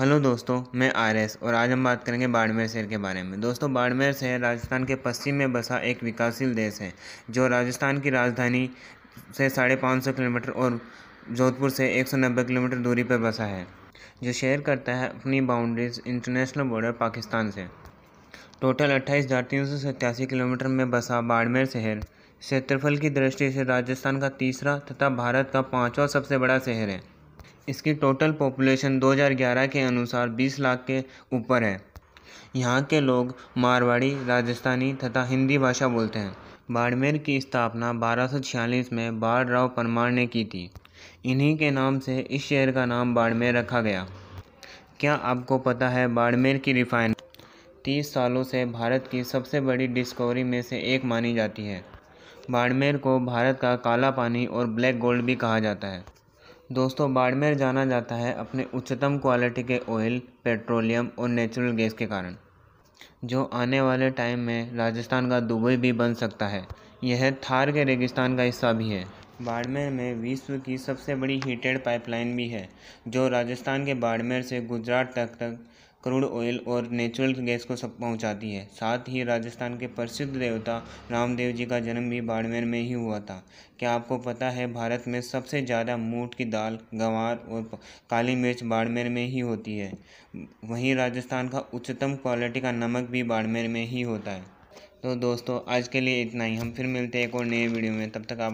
hello दोस्तों मैं R S और आज हम बात करेंगे बाड़मेर शहर के बारे में दोस्तों बाड़मेर शहर राजस्थान के पश्चिम में बसा एक विकासशील देश है जो राजस्थान की राजधानी से साढ़े पाँच सौ किलोमीटर और जोधपुर से एक सौ नब्बे किलोमीटर दूरी पर बसा है जो शेयर करता है अपनी बाउंड्रीज इंटरनेशनल बॉर्डर पाकिस्तान से टोटल अट्ठाईस हज़ार तीन सौ सत्तासी किलोमीटर में बसा बाड़मेर शहर क्षेत्रफल की दृष्टि से राजस्थान का तीसरा तथा भारत का पाँचवा सबसे बड़ा शहर है इसकी टोटल पॉपुलेशन 2011 के अनुसार 20 लाख के ऊपर है यहाँ के लोग मारवाड़ी राजस्थानी तथा हिंदी भाषा बोलते हैं बाड़मेर की स्थापना बारह में राव परमार ने की थी इन्हीं के नाम से इस शहर का नाम बाड़मेर रखा गया क्या आपको पता है बाड़मेर की रिफाइन तीस सालों से भारत की सबसे बड़ी डिस्कवरी में से एक मानी जाती है बाड़मेर को भारत का काला पानी और ब्लैक गोल्ड भी कहा जाता है दोस्तों बाड़मेर जाना जाता है अपने उच्चतम क्वालिटी के ऑयल पेट्रोलियम और नेचुरल गैस के कारण जो आने वाले टाइम में राजस्थान का दुबई भी बन सकता है यह थार के रेगिस्तान का हिस्सा भी है बाड़मेर में विश्व की सबसे बड़ी हीटेड पाइपलाइन भी है जो राजस्थान के बाड़मेर से गुजरात तक तक क्रूड ऑयल और नेचुरल गैस को सब पहुंचाती है साथ ही राजस्थान के प्रसिद्ध देवता रामदेव जी का जन्म भी बाड़मेर में ही हुआ था क्या आपको पता है भारत में सबसे ज़्यादा मूट की दाल गंवार और काली मिर्च बाड़मेर में ही होती है वहीं राजस्थान का उच्चतम क्वालिटी का नमक भी बाड़मेर में ही होता है तो दोस्तों आज के लिए इतना ही हम फिर मिलते हैं एक और नए वीडियो में तब तक आप